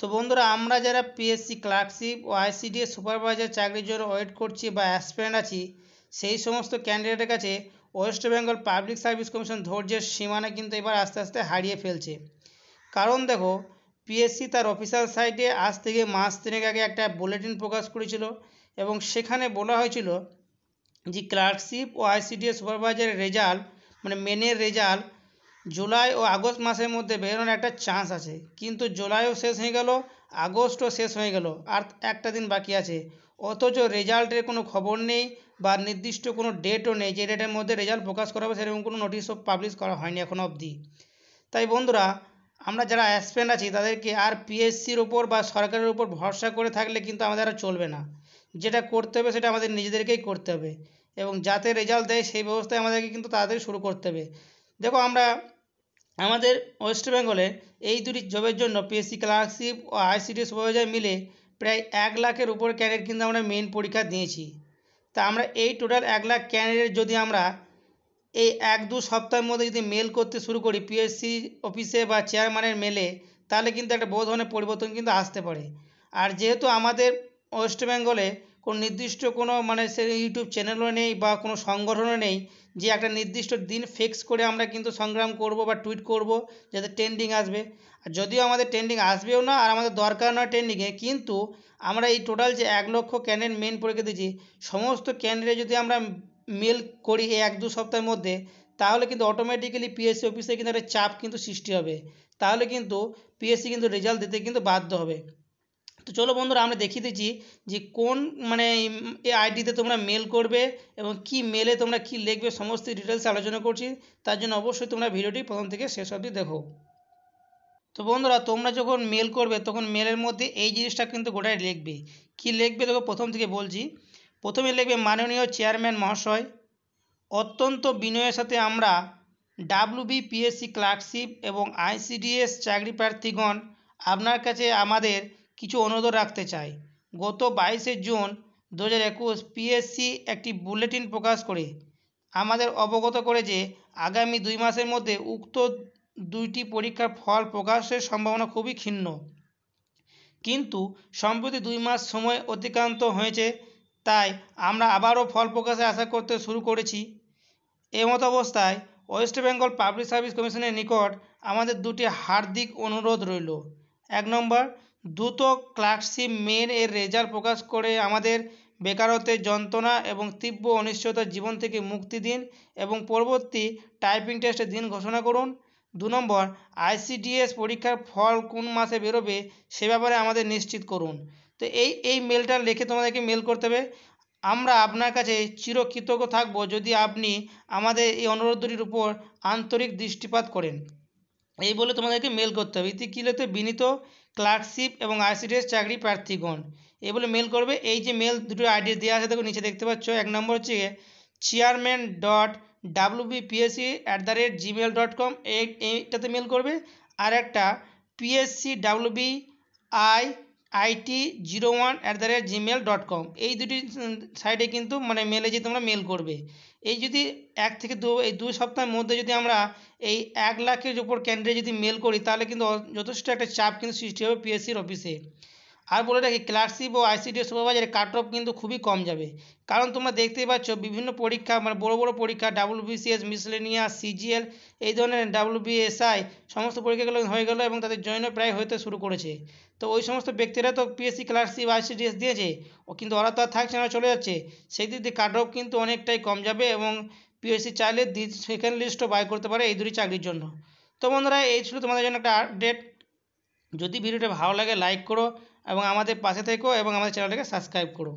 তো বন্ধুরা আমরা যারা পিএসসি ক্লার্কশিপ ও আইসিডিএ সুপারভাইজার চাকরির জন্য ওয়েট করছি বা অ্যাসপিরেন্ট আছি সেই সমস্ত ক্যান্ডিডেটের কাছে West Bengal Public Service Commission ধৈর্যের সীমানা কিন্তু এবার আস্তে আস্তে হারিয়ে ফেলছে কারণ দেখো পিএসসি তার অফিসিয়াল সাইটে আজ থেকে মাস তিনেক আগে একটা বুলেটিন প্রকাশ করেছিল এবং সেখানে বলা হয়েছিল যে ক্লার্কশিপ ও আইসিডিএ সুপারভাইজারের রেজাল্ট মানে মেনের রেজাল্ট জুলাই ও আগস্ট মাসের মধ্যে বেরোনোর একটা চান্স আছে কিন্তু জুলাইও শেষ হয়ে গেল আগস্টও শেষ হয়ে গেল আর একটা দিন বাকি আছে অথচ রেজাল্টের কোনো খবর নেই বা নির্দিষ্ট কোনো ডেটও নেই যে ডেটের মধ্যে রেজাল্ট প্রকাশ করা হবে সেরকম কোনো নোটিশও পাবলিশ করা হয়নি এখনও অবধি তাই বন্ধুরা আমরা যারা অ্যাসপেন্ট আছি তাদেরকে আর পিএসসির ওপর বা সরকারের উপর ভরসা করে থাকলে কিন্তু আমাদের আর চলবে না যেটা করতে হবে সেটা আমাদের নিজেদেরকেই করতে হবে এবং যাতে রেজাল্ট দেয় সেই ব্যবস্থায় আমাদেরকে কিন্তু তাড়াতাড়ি শুরু করতে হবে দেখো আমরা আমাদের ওয়েস্ট বেঙ্গলে এই দুটি জবের জন্য পিএসসি ক্লার্কশিপ ও আইসিডিএস সুপারভাইজার মিলে প্রায় এক লাখের উপর ক্যান্ডিডেট কিন্তু আমরা মেন পরীক্ষা দিয়েছি তা আমরা এই টোটাল এক লাখ ক্যান্ডিডেট যদি আমরা এই এক দু সপ্তাহের মধ্যে যদি মেল করতে শুরু করি পিএসসি অফিসে বা চেয়ারম্যানের মেলে তাহলে কিন্তু একটা বহু ধরনের পরিবর্তন কিন্তু আসতে পারে আর যেহেতু আমাদের ওয়েস্ট বেঙ্গলে কোনো নির্দিষ্ট কোনো মানে সে ইউটিউব চ্যানেলও নেই বা কোনো সংগঠনও নেই যে একটা নির্দিষ্ট দিন ফিক্স করে আমরা কিন্তু সংগ্রাম করব বা টুইট করব যাতে ট্রেন্ডিং আসবে আর যদিও আমাদের ট্রেন্ডিং আসবেও না আর আমাদের দরকার নয় ট্রেন্ডিংয়ে কিন্তু আমরা এই টোটাল যে এক লক্ষ ক্যান্ডিডেট মেন পরীক্ষা দিয়েছি সমস্ত ক্যান্ডিডেট যদি আমরা মেল করি এই এক দু সপ্তাহের মধ্যে তাহলে কিন্তু অটোমেটিক্যালি পিএসসি অফিসে কিন্তু একটা চাপ কিন্তু সৃষ্টি হবে তাহলে কিন্তু পিএসসি কিন্তু রেজাল্ট দিতে কিন্তু বাধ্য হবে তো চলো বন্ধুরা আমরা দেখিয়ে দিচ্ছি যে কোন মানে এই আইডিতে তোমরা মেল করবে এবং কি মেলে তোমরা কি লিখবে সমস্ত ডিটেলস আলোচনা করছি তার জন্য অবশ্যই তোমরা ভিডিওটি প্রথম থেকে শেষ অবধি দেখো তো বন্ধুরা তোমরা যখন মেল করবে তখন মেলের মধ্যে এই জিনিসটা কিন্তু গোটাই লিখবে কি লিখবে তোকে প্রথম থেকে বলছি প্রথমে লিখবে মাননীয় চেয়ারম্যান মহাশয় অত্যন্ত বিনয়ের সাথে আমরা ডাব্লিউবিপিএসসি ক্লার্কশিপ এবং আইসিডিএস চাকরি প্রার্থীগণ আপনার কাছে আমাদের কিছু অনুরোধ রাখতে চাই গত বাইশে জুন দু হাজার একুশ পিএসসি একটি বুলেটিন প্রকাশ করে আমাদের অবগত করে যে আগামী দুই মাসের মধ্যে উক্ত দুইটি পরীক্ষার ফল প্রকাশের সম্ভাবনা খুবই ক্ষীণ কিন্তু সম্প্রতি দুই মাস সময় অতিক্রান্ত হয়েছে তাই আমরা আবারও ফল প্রকাশে আশা করতে শুরু করেছি এমত অবস্থায় ওয়েস্ট বেঙ্গল পাবলিক সার্ভিস কমিশনের নিকট আমাদের দুটি হার্দিক অনুরোধ রইল এক নম্বর দ্রুত ক্লার্কশিপ মেন এর রেজাল্ট প্রকাশ করে আমাদের বেকারত্বের যন্ত্রণা এবং তীব্র অনিশ্চয়তার জীবন থেকে মুক্তি দিন এবং পরবর্তী টাইপিং টেস্টের দিন ঘোষণা করুন দু নম্বর আইসিডিএস পরীক্ষার ফল কোন মাসে বেরোবে সে ব্যাপারে আমাদের নিশ্চিত করুন তো এই এই মেলটা লিখে তোমাদেরকে মেল করতে হবে আমরা আপনার কাছে চিরকৃতজ্ঞ থাকব যদি আপনি আমাদের এই অনুরোধ দুটির উপর আন্তরিক দৃষ্টিপাত করেন এই বলে তোমাদেরকে মেল করতে হবে ইতি কিলেতে বিনীত ক্লার্কশিপ এবং আইসিডিএস চাকরি প্রার্থীগণ এগুলো মেল করবে এই যে মেল দুটো আইডি দেওয়া আছে দেখো নিচে দেখতে পাচ্ছ এক নম্বর হচ্ছে chairman dot PSC at the rate Gmail dot com এইটাতে মেল করবে আর একটা PSC WB I IT zero one at the rate Gmail dot com এই দুটি সাইটে কিন্তু মানে মেলে যে তোমরা মেল করবে এই যদি এক থেকে দু এই দুই সপ্তাহের মধ্যে যদি আমরা এই এক লাখের উপর ক্যান্ডিডেট যদি মেল করি তাহলে কিন্তু যথেষ্ট একটা চাপ কিন্তু সৃষ্টি হবে পিএসসির অফিসে আর বলে রাখি ক্লার্কশিপ ও আইসিডিও সুপারভাইজারের কাট অফ কিন্তু খুবই কম যাবে কারণ তোমরা দেখতেই পাচ্ছ বিভিন্ন পরীক্ষা মানে বড় বড় পরীক্ষা ডাব্লিউবিসিএস মিসলেনিয়া সিজিএল এই ধরনের ডাব্লিউবিএসআই সমস্ত পরীক্ষাগুলো হয়ে গেল এবং তাদের জয়েনও প্রায় হতে শুরু করেছে তো ওই সমস্ত ব্যক্তিরা তো পিএসসি ক্লার্কশিপ আইসিডিএস দিয়েছে ও কিন্তু ওরা তো আর থাকছে না চলে যাচ্ছে সেই দিক দিয়ে কাট অফ কিন্তু অনেকটাই কম যাবে এবং পিএসসি চাইলে সেকেন্ড লিস্টও বাই করতে পারে এই দুটি চাকরির জন্য তো বন্ধুরা এই ছিল তোমাদের জন্য একটা আপডেট যদি ভিডিওটা ভালো লাগে লাইক করো এবং আমাদের পাশে থেকো এবং আমাদের চ্যানেলটাকে সাবস্ক্রাইব করো